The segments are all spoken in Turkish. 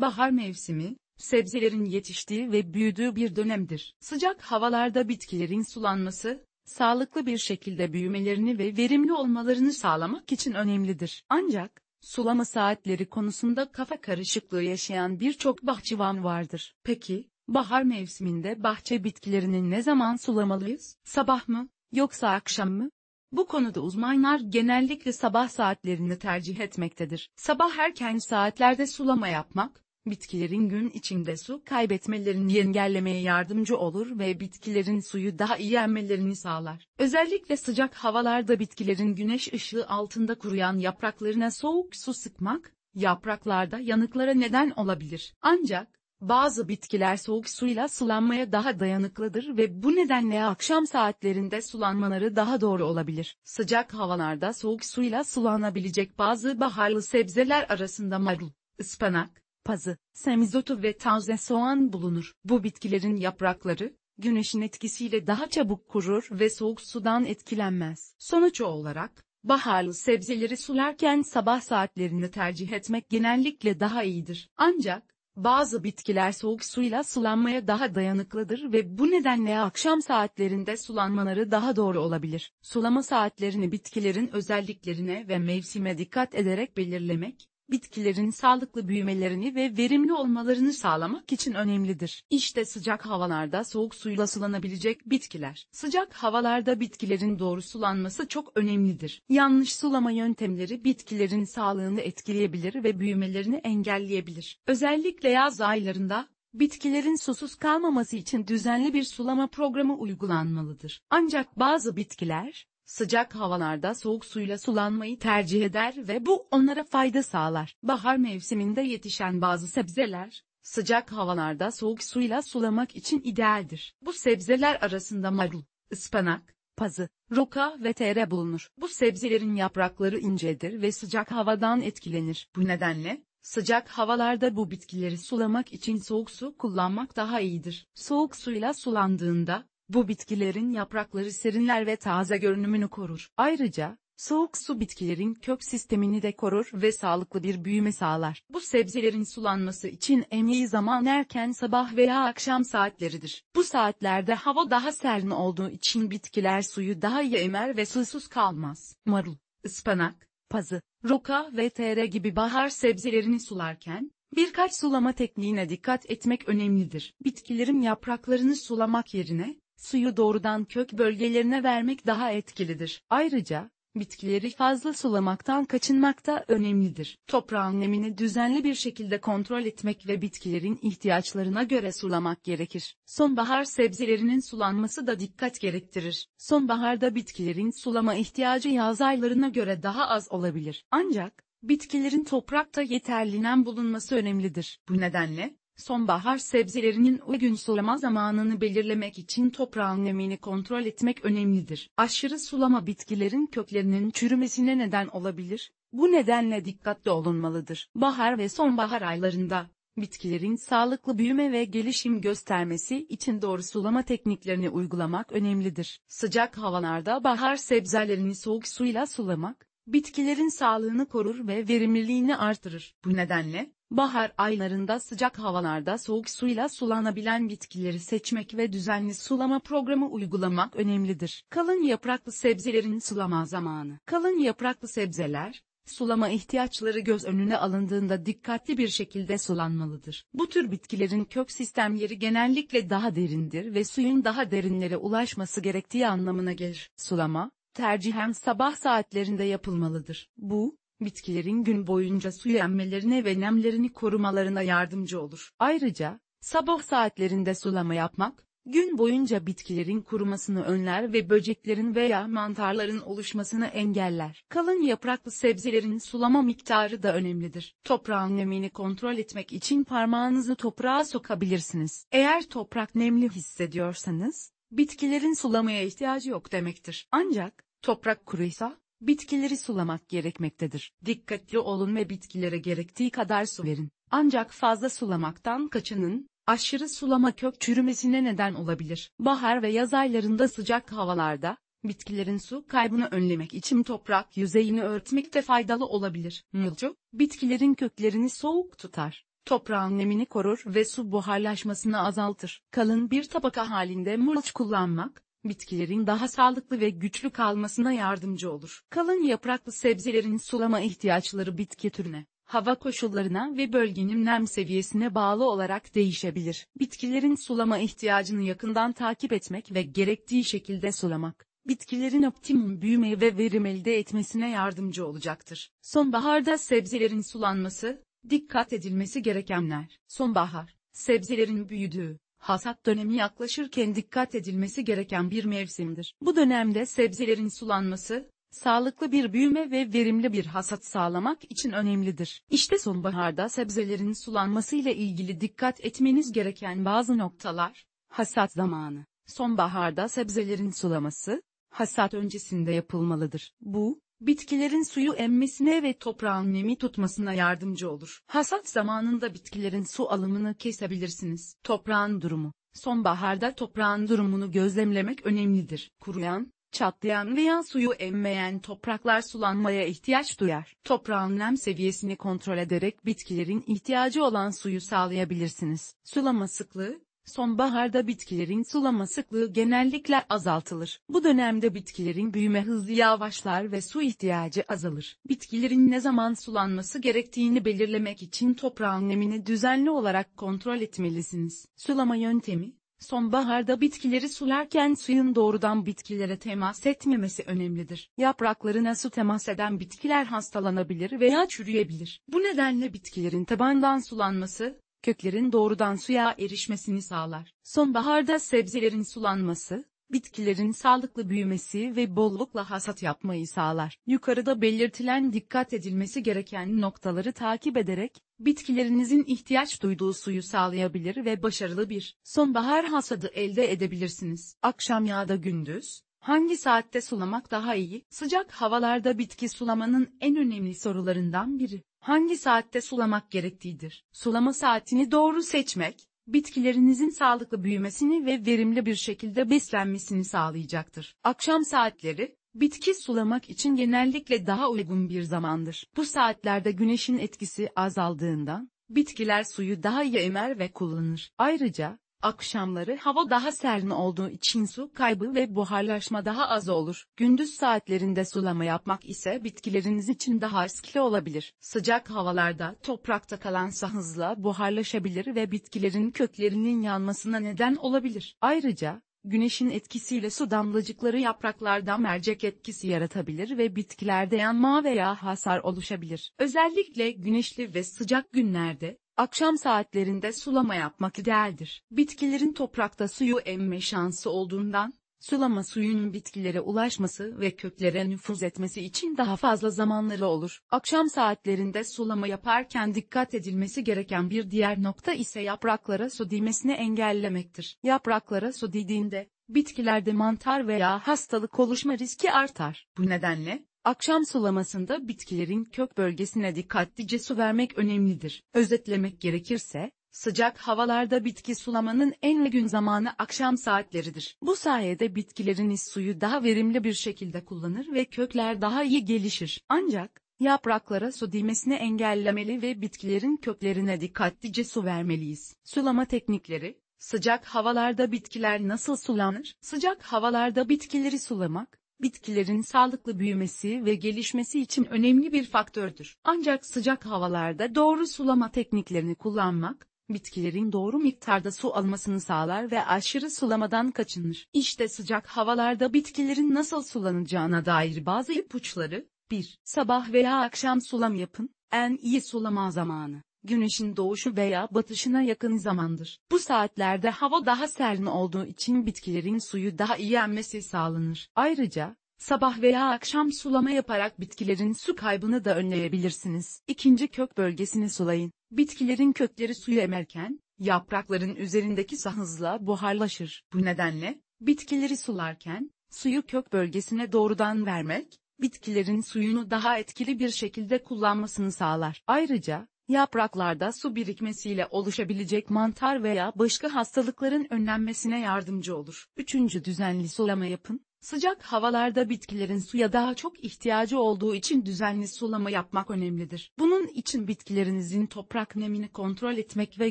Bahar mevsimi, sebzelerin yetiştiği ve büyüdüğü bir dönemdir. Sıcak havalarda bitkilerin sulanması, sağlıklı bir şekilde büyümelerini ve verimli olmalarını sağlamak için önemlidir. Ancak, sulama saatleri konusunda kafa karışıklığı yaşayan birçok bahçıvan vardır. Peki, bahar mevsiminde bahçe bitkilerini ne zaman sulamalıyız? Sabah mı, yoksa akşam mı? Bu konuda uzmanlar genellikle sabah saatlerini tercih etmektedir. Sabah erken saatlerde sulama yapmak, Bitkilerin gün içinde su kaybetmelerini engellemeye yardımcı olur ve bitkilerin suyu daha iyi emmelerini sağlar. Özellikle sıcak havalarda bitkilerin güneş ışığı altında kuruyan yapraklarına soğuk su sıkmak, yapraklarda yanıklara neden olabilir. Ancak, bazı bitkiler soğuk suyla sulanmaya daha dayanıklıdır ve bu nedenle akşam saatlerinde sulanmaları daha doğru olabilir. Sıcak havalarda soğuk suyla sulanabilecek bazı baharlı sebzeler arasında marul, ıspanak, pazı, semizotu ve taze soğan bulunur. Bu bitkilerin yaprakları, güneşin etkisiyle daha çabuk kurur ve soğuk sudan etkilenmez. Sonuç olarak, baharlı sebzeleri sularken sabah saatlerini tercih etmek genellikle daha iyidir. Ancak, bazı bitkiler soğuk suyla sulanmaya daha dayanıklıdır ve bu nedenle akşam saatlerinde sulanmaları daha doğru olabilir. Sulama saatlerini bitkilerin özelliklerine ve mevsime dikkat ederek belirlemek, bitkilerin sağlıklı büyümelerini ve verimli olmalarını sağlamak için önemlidir. İşte sıcak havalarda soğuk suyla sulanabilecek bitkiler. Sıcak havalarda bitkilerin doğru sulanması çok önemlidir. Yanlış sulama yöntemleri bitkilerin sağlığını etkileyebilir ve büyümelerini engelleyebilir. Özellikle yaz aylarında bitkilerin susuz kalmaması için düzenli bir sulama programı uygulanmalıdır. Ancak bazı bitkiler, Sıcak havalarda soğuk suyla sulanmayı tercih eder ve bu onlara fayda sağlar. Bahar mevsiminde yetişen bazı sebzeler, sıcak havalarda soğuk suyla sulamak için idealdir. Bu sebzeler arasında marul, ıspanak, pazı, roka ve tere bulunur. Bu sebzelerin yaprakları incedir ve sıcak havadan etkilenir. Bu nedenle, sıcak havalarda bu bitkileri sulamak için soğuk su kullanmak daha iyidir. Soğuk suyla sulandığında, bu bitkilerin yaprakları serinler ve taze görünümünü korur. Ayrıca, soğuk su bitkilerin kök sistemini de korur ve sağlıklı bir büyüme sağlar. Bu sebzelerin sulanması için en iyi zaman erken sabah veya akşam saatleridir. Bu saatlerde hava daha serin olduğu için bitkiler suyu daha iyi emer ve susuz kalmaz. Marul, ıspanak, pazı, roka ve tere gibi bahar sebzelerini sularken, Birkaç sulama tekniğine dikkat etmek önemlidir. Bitkilerin yapraklarını sulamak yerine, suyu doğrudan kök bölgelerine vermek daha etkilidir. Ayrıca, bitkileri fazla sulamaktan kaçınmak da önemlidir. Toprağın nemini düzenli bir şekilde kontrol etmek ve bitkilerin ihtiyaçlarına göre sulamak gerekir. Sonbahar sebzelerinin sulanması da dikkat gerektirir. Sonbaharda bitkilerin sulama ihtiyacı yaz aylarına göre daha az olabilir. Ancak, bitkilerin toprakta yeterlinen bulunması önemlidir. Bu nedenle, Sonbahar sebzelerinin uygun sulama zamanını belirlemek için toprağın nemini kontrol etmek önemlidir. Aşırı sulama bitkilerin köklerinin çürümesine neden olabilir. Bu nedenle dikkatli olunmalıdır. Bahar ve sonbahar aylarında bitkilerin sağlıklı büyüme ve gelişim göstermesi için doğru sulama tekniklerini uygulamak önemlidir. Sıcak havalarda bahar sebzelerini soğuk suyla sulamak bitkilerin sağlığını korur ve verimliliğini artırır. Bu nedenle Bahar aylarında sıcak havalarda soğuk suyla sulanabilen bitkileri seçmek ve düzenli sulama programı uygulamak önemlidir. Kalın yapraklı sebzelerin sulama zamanı. Kalın yapraklı sebzeler, sulama ihtiyaçları göz önüne alındığında dikkatli bir şekilde sulanmalıdır. Bu tür bitkilerin kök sistemleri genellikle daha derindir ve suyun daha derinlere ulaşması gerektiği anlamına gelir. Sulama, tercihen sabah saatlerinde yapılmalıdır. Bu, bitkilerin gün boyunca suyu emmelerine ve nemlerini korumalarına yardımcı olur. Ayrıca, sabah saatlerinde sulama yapmak, gün boyunca bitkilerin kurumasını önler ve böceklerin veya mantarların oluşmasını engeller. Kalın yapraklı sebzelerin sulama miktarı da önemlidir. Toprağın nemini kontrol etmek için parmağınızı toprağa sokabilirsiniz. Eğer toprak nemli hissediyorsanız, bitkilerin sulamaya ihtiyacı yok demektir. Ancak, toprak kuruysa, Bitkileri sulamak gerekmektedir. Dikkatli olun ve bitkilere gerektiği kadar su verin. Ancak fazla sulamaktan kaçının, aşırı sulama kök çürümesine neden olabilir. Bahar ve yaz aylarında sıcak havalarda, bitkilerin su kaybını önlemek için toprak yüzeyini örtmekte faydalı olabilir. Mulcu, bitkilerin köklerini soğuk tutar toprağın nemini korur ve su buharlaşmasını azaltır. Kalın bir tabaka halinde mulç kullanmak, bitkilerin daha sağlıklı ve güçlü kalmasına yardımcı olur. Kalın yapraklı sebzelerin sulama ihtiyaçları bitki türüne, hava koşullarına ve bölgenin nem seviyesine bağlı olarak değişebilir. Bitkilerin sulama ihtiyacını yakından takip etmek ve gerektiği şekilde sulamak, bitkilerin optimum büyüme ve verim elde etmesine yardımcı olacaktır. Sonbaharda sebzelerin sulanması, dikkat edilmesi gerekenler. Sonbahar, sebzelerin büyüdüğü, hasat dönemi yaklaşırken dikkat edilmesi gereken bir mevsimdir. Bu dönemde sebzelerin sulanması, sağlıklı bir büyüme ve verimli bir hasat sağlamak için önemlidir. İşte sonbaharda sebzelerin sulanması ile ilgili dikkat etmeniz gereken bazı noktalar, hasat zamanı. Sonbaharda sebzelerin sulaması, hasat öncesinde yapılmalıdır. Bu, bitkilerin suyu emmesine ve toprağın nemi tutmasına yardımcı olur. Hasat zamanında bitkilerin su alımını kesebilirsiniz. Toprağın durumu Sonbaharda toprağın durumunu gözlemlemek önemlidir. Kuruyan, çatlayan veya suyu emmeyen topraklar sulanmaya ihtiyaç duyar. Toprağın nem seviyesini kontrol ederek bitkilerin ihtiyacı olan suyu sağlayabilirsiniz. Sulama sıklığı, Sonbaharda bitkilerin sulama sıklığı genellikle azaltılır. Bu dönemde bitkilerin büyüme hızı yavaşlar ve su ihtiyacı azalır. Bitkilerin ne zaman sulanması gerektiğini belirlemek için toprağın nemini düzenli olarak kontrol etmelisiniz. Sulama yöntemi Sonbaharda bitkileri sularken suyun doğrudan bitkilere temas etmemesi önemlidir. Yapraklarına su temas eden bitkiler hastalanabilir veya çürüyebilir. Bu nedenle bitkilerin tabandan sulanması, köklerin doğrudan suya erişmesini sağlar. Sonbaharda sebzelerin sulanması, bitkilerin sağlıklı büyümesi ve bollukla hasat yapmayı sağlar. Yukarıda belirtilen dikkat edilmesi gereken noktaları takip ederek, bitkilerinizin ihtiyaç duyduğu suyu sağlayabilir ve başarılı bir sonbahar hasadı elde edebilirsiniz. Akşam ya da gündüz, hangi saatte sulamak daha iyi? Sıcak havalarda bitki sulamanın en önemli sorularından biri. Hangi saatte sulamak gerektiğidir? Sulama saatini doğru seçmek, bitkilerinizin sağlıklı büyümesini ve verimli bir şekilde beslenmesini sağlayacaktır. Akşam saatleri, bitki sulamak için genellikle daha uygun bir zamandır. Bu saatlerde güneşin etkisi azaldığından, bitkiler suyu daha iyi emer ve kullanır. Ayrıca, Akşamları hava daha serin olduğu için su kaybı ve buharlaşma daha az olur. Gündüz saatlerinde sulama yapmak ise bitkileriniz için daha riskli olabilir. Sıcak havalarda toprakta kalan su hızla buharlaşabilir ve bitkilerin köklerinin yanmasına neden olabilir. Ayrıca güneşin etkisiyle su damlacıkları yapraklarda mercek etkisi yaratabilir ve bitkilerde yanma veya hasar oluşabilir. Özellikle güneşli ve sıcak günlerde Akşam saatlerinde sulama yapmak idealdir. Bitkilerin toprakta suyu emme şansı olduğundan, sulama suyunun bitkilere ulaşması ve köklere nüfuz etmesi için daha fazla zamanları olur. Akşam saatlerinde sulama yaparken dikkat edilmesi gereken bir diğer nokta ise yapraklara su değmesini engellemektir. Yapraklara su değdiğinde, bitkilerde mantar veya hastalık oluşma riski artar. Bu nedenle, Akşam sulamasında bitkilerin kök bölgesine dikkatlice su vermek önemlidir. Özetlemek gerekirse, sıcak havalarda bitki sulamanın en uygun zamanı akşam saatleridir. Bu sayede bitkileriniz suyu daha verimli bir şekilde kullanır ve kökler daha iyi gelişir. Ancak, yapraklara su değmesini engellemeli ve bitkilerin köklerine dikkatlice su vermeliyiz. Sulama teknikleri Sıcak havalarda bitkiler nasıl sulanır? Sıcak havalarda bitkileri sulamak, bitkilerin sağlıklı büyümesi ve gelişmesi için önemli bir faktördür. Ancak sıcak havalarda doğru sulama tekniklerini kullanmak, bitkilerin doğru miktarda su almasını sağlar ve aşırı sulamadan kaçınır. İşte sıcak havalarda bitkilerin nasıl sulanacağına dair bazı ipuçları. 1. Sabah veya akşam sulam yapın, en iyi sulama zamanı. Güneşin doğuşu veya batışına yakın zamandır. Bu saatlerde hava daha serin olduğu için bitkilerin suyu daha iyi emmesi sağlanır. Ayrıca, sabah veya akşam sulama yaparak bitkilerin su kaybını da önleyebilirsiniz. İkinci kök bölgesini sulayın. Bitkilerin kökleri suyu emerken, yaprakların üzerindeki su hızla buharlaşır. Bu nedenle, bitkileri sularken, suyu kök bölgesine doğrudan vermek, bitkilerin suyunu daha etkili bir şekilde kullanmasını sağlar. Ayrıca, Yapraklarda su birikmesiyle oluşabilecek mantar veya başka hastalıkların önlenmesine yardımcı olur. Üçüncü Düzenli sulama yapın. Sıcak havalarda bitkilerin suya daha çok ihtiyacı olduğu için düzenli sulama yapmak önemlidir. Bunun için bitkilerinizin toprak nemini kontrol etmek ve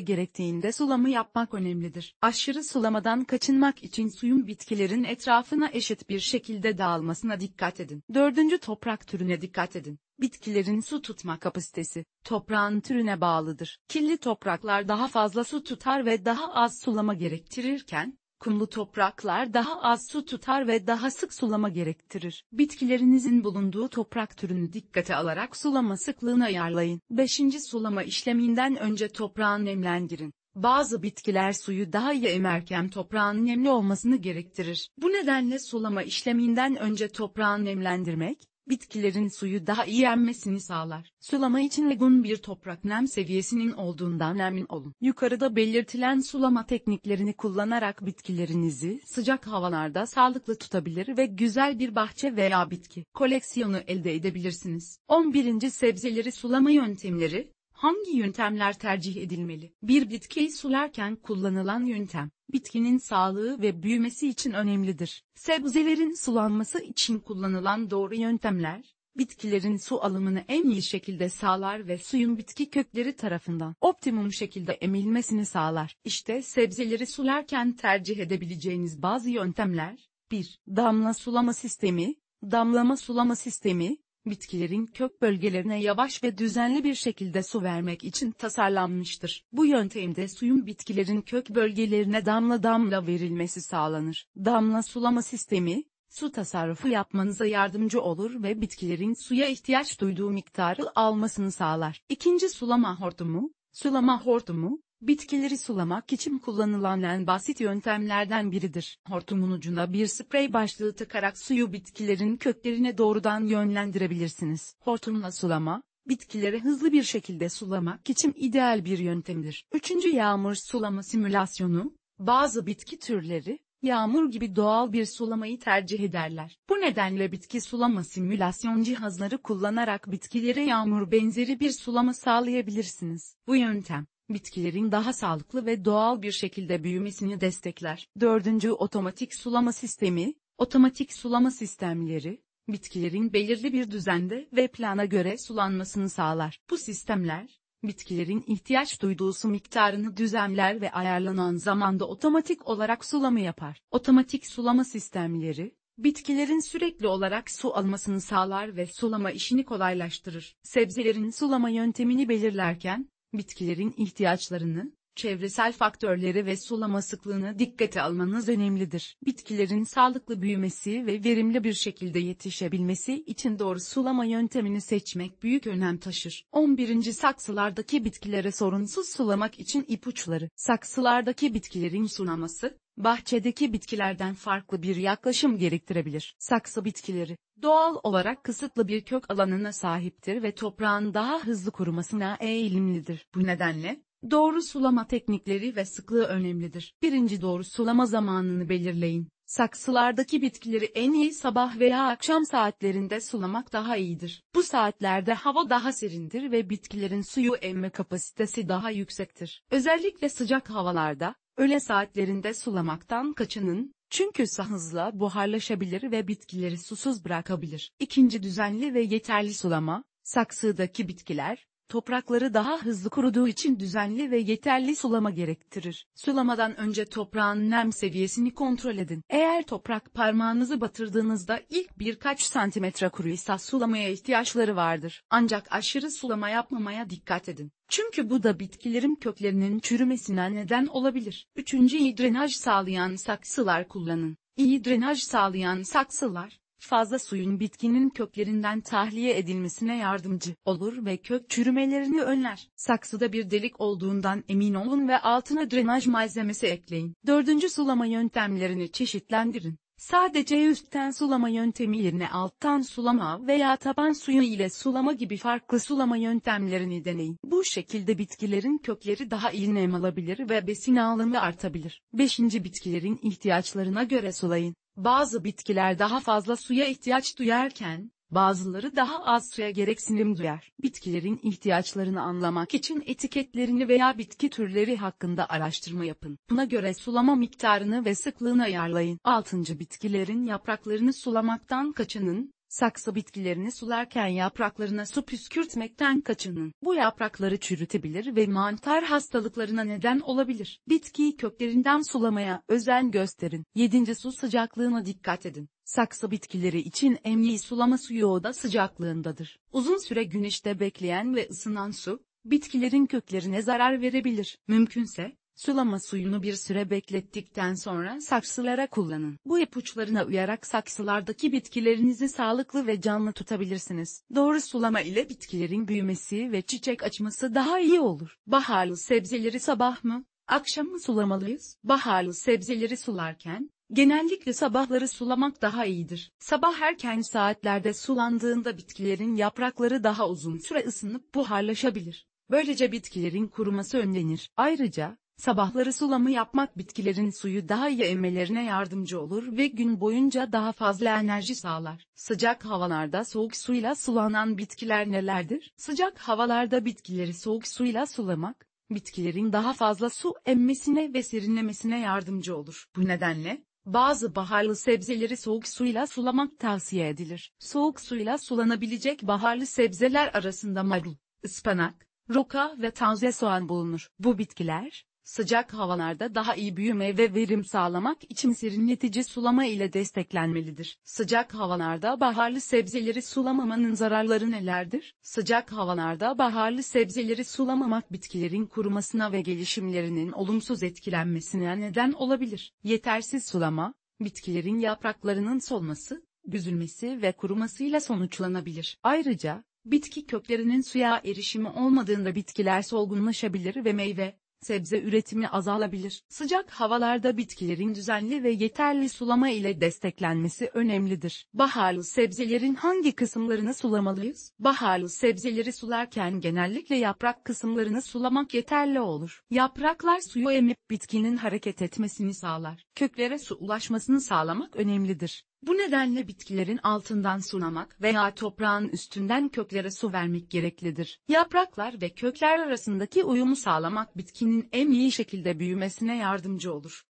gerektiğinde sulama yapmak önemlidir. Aşırı sulamadan kaçınmak için suyun bitkilerin etrafına eşit bir şekilde dağılmasına dikkat edin. Dördüncü toprak türüne dikkat edin. Bitkilerin su tutma kapasitesi, toprağın türüne bağlıdır. Kirli topraklar daha fazla su tutar ve daha az sulama gerektirirken, Kumlu topraklar daha az su tutar ve daha sık sulama gerektirir. Bitkilerinizin bulunduğu toprak türünü dikkate alarak sulama sıklığını ayarlayın. 5. Sulama işleminden önce toprağı nemlendirin. Bazı bitkiler suyu daha iyi emerken toprağın nemli olmasını gerektirir. Bu nedenle sulama işleminden önce toprağı nemlendirmek, bitkilerin suyu daha iyi emmesini sağlar. Sulama için uygun bir toprak nem seviyesinin olduğundan emin olun. Yukarıda belirtilen sulama tekniklerini kullanarak bitkilerinizi sıcak havalarda sağlıklı tutabilir ve güzel bir bahçe veya bitki koleksiyonu elde edebilirsiniz. 11. Sebzeleri sulama yöntemleri Hangi yöntemler tercih edilmeli? Bir bitkiyi sularken kullanılan yöntem, bitkinin sağlığı ve büyümesi için önemlidir. Sebzelerin sulanması için kullanılan doğru yöntemler, bitkilerin su alımını en iyi şekilde sağlar ve suyun bitki kökleri tarafından optimum şekilde emilmesini sağlar. İşte sebzeleri sularken tercih edebileceğiniz bazı yöntemler. 1. Damla sulama sistemi, damlama sulama sistemi, bitkilerin kök bölgelerine yavaş ve düzenli bir şekilde su vermek için tasarlanmıştır. Bu yöntemde suyun bitkilerin kök bölgelerine damla damla verilmesi sağlanır. Damla sulama sistemi, su tasarrufu yapmanıza yardımcı olur ve bitkilerin suya ihtiyaç duyduğu miktarı almasını sağlar. İkinci sulama hortumu, sulama hortumu, Bitkileri sulamak için kullanılan en basit yöntemlerden biridir. Hortumun ucuna bir sprey başlığı takarak suyu bitkilerin köklerine doğrudan yönlendirebilirsiniz. Hortumla sulama, bitkileri hızlı bir şekilde sulamak için ideal bir yöntemdir. Üçüncü Yağmur sulama simülasyonu, bazı bitki türleri, yağmur gibi doğal bir sulamayı tercih ederler. Bu nedenle bitki sulama simülasyon cihazları kullanarak bitkilere yağmur benzeri bir sulama sağlayabilirsiniz. Bu yöntem, bitkilerin daha sağlıklı ve doğal bir şekilde büyümesini destekler. 4. Otomatik sulama sistemi, otomatik sulama sistemleri, bitkilerin belirli bir düzende ve plana göre sulanmasını sağlar. Bu sistemler, bitkilerin ihtiyaç duyduğu su miktarını düzenler ve ayarlanan zamanda otomatik olarak sulama yapar. Otomatik sulama sistemleri, bitkilerin sürekli olarak su almasını sağlar ve sulama işini kolaylaştırır. Sebzelerin sulama yöntemini belirlerken, Bitkilerin ihtiyaçlarını, çevresel faktörleri ve sulama sıklığını dikkate almanız önemlidir. Bitkilerin sağlıklı büyümesi ve verimli bir şekilde yetişebilmesi için doğru sulama yöntemini seçmek büyük önem taşır. 11. Saksılardaki bitkilere sorunsuz sulamak için ipuçları. Saksılardaki bitkilerin sulaması, bahçedeki bitkilerden farklı bir yaklaşım gerektirebilir. Saksı bitkileri, doğal olarak kısıtlı bir kök alanına sahiptir ve toprağın daha hızlı kurumasına eğilimlidir. Bu nedenle, doğru sulama teknikleri ve sıklığı önemlidir. Birinci doğru sulama zamanını belirleyin. Saksılardaki bitkileri en iyi sabah veya akşam saatlerinde sulamak daha iyidir. Bu saatlerde hava daha serindir ve bitkilerin suyu emme kapasitesi daha yüksektir. Özellikle sıcak havalarda, Öğle saatlerinde sulamaktan kaçının, çünkü su hızla buharlaşabilir ve bitkileri susuz bırakabilir. İkinci düzenli ve yeterli sulama, saksıdaki bitkiler, Toprakları daha hızlı kuruduğu için düzenli ve yeterli sulama gerektirir. Sulamadan önce toprağın nem seviyesini kontrol edin. Eğer toprak parmağınızı batırdığınızda ilk birkaç santimetre kuruysa sulamaya ihtiyaçları vardır. Ancak aşırı sulama yapmamaya dikkat edin. Çünkü bu da bitkilerin köklerinin çürümesine neden olabilir. Üçüncü iyi drenaj sağlayan saksılar kullanın. İyi drenaj sağlayan saksılar, fazla suyun bitkinin köklerinden tahliye edilmesine yardımcı olur ve kök çürümelerini önler. Saksıda bir delik olduğundan emin olun ve altına drenaj malzemesi ekleyin. Dördüncü Sulama yöntemlerini çeşitlendirin. Sadece üstten sulama yöntemi yerine alttan sulama veya taban suyu ile sulama gibi farklı sulama yöntemlerini deneyin. Bu şekilde bitkilerin kökleri daha iyi nem alabilir ve besin alımı artabilir. 5. Bitkilerin ihtiyaçlarına göre sulayın. Bazı bitkiler daha fazla suya ihtiyaç duyarken, bazıları daha az suya gereksinim duyar. Bitkilerin ihtiyaçlarını anlamak için etiketlerini veya bitki türleri hakkında araştırma yapın. Buna göre sulama miktarını ve sıklığını ayarlayın. 6. Bitkilerin yapraklarını sulamaktan kaçının, Saksı bitkilerini sularken yapraklarına su püskürtmekten kaçının. Bu yaprakları çürütebilir ve mantar hastalıklarına neden olabilir. Bitkiyi köklerinden sulamaya özen gösterin. 7. Su sıcaklığına dikkat edin. Saksı bitkileri için en iyi sulama suyu oda sıcaklığındadır. Uzun süre güneşte bekleyen ve ısınan su, bitkilerin köklerine zarar verebilir. Mümkünse, Sulama suyunu bir süre beklettikten sonra saksılara kullanın. Bu ipuçlarına uyarak saksılardaki bitkilerinizi sağlıklı ve canlı tutabilirsiniz. Doğru sulama ile bitkilerin büyümesi ve çiçek açması daha iyi olur. Baharlı sebzeleri sabah mı, akşam mı sulamalıyız? Baharlı sebzeleri sularken, Genellikle sabahları sulamak daha iyidir. Sabah erken saatlerde sulandığında bitkilerin yaprakları daha uzun süre ısınıp buharlaşabilir. Böylece bitkilerin kuruması önlenir. Ayrıca, Sabahları sulama yapmak bitkilerin suyu daha iyi emmelerine yardımcı olur ve gün boyunca daha fazla enerji sağlar. Sıcak havalarda soğuk suyla sulanan bitkiler nelerdir? Sıcak havalarda bitkileri soğuk suyla sulamak, bitkilerin daha fazla su emmesine ve serinlemesine yardımcı olur. Bu nedenle, bazı baharlı sebzeleri soğuk suyla sulamak tavsiye edilir. Soğuk suyla sulanabilecek baharlı sebzeler arasında marul, ıspanak, roka ve taze soğan bulunur. Bu bitkiler, Sıcak havalarda daha iyi büyüme ve verim sağlamak için serinletici sulama ile desteklenmelidir. Sıcak havalarda baharlı sebzeleri sulamamanın zararları nelerdir? Sıcak havalarda baharlı sebzeleri sulamamak bitkilerin kurumasına ve gelişimlerinin olumsuz etkilenmesine neden olabilir. Yetersiz sulama, bitkilerin yapraklarının solması, büzülmesi ve kurumasıyla sonuçlanabilir. Ayrıca, bitki köklerinin suya erişimi olmadığında bitkiler solgunlaşabilir ve meyve, sebze üretimi azalabilir. Sıcak havalarda bitkilerin düzenli ve yeterli sulama ile desteklenmesi önemlidir. Baharlı sebzelerin hangi kısımlarını sulamalıyız? Baharlı sebzeleri sularken genellikle yaprak kısımlarını sulamak yeterli olur. Yapraklar suyu emip bitkinin hareket etmesini sağlar köklere su ulaşmasını sağlamak önemlidir. Bu nedenle bitkilerin altından sulamak veya toprağın üstünden köklere su vermek gereklidir. Yapraklar ve kökler arasındaki uyumu sağlamak bitkinin en iyi şekilde büyümesine yardımcı olur.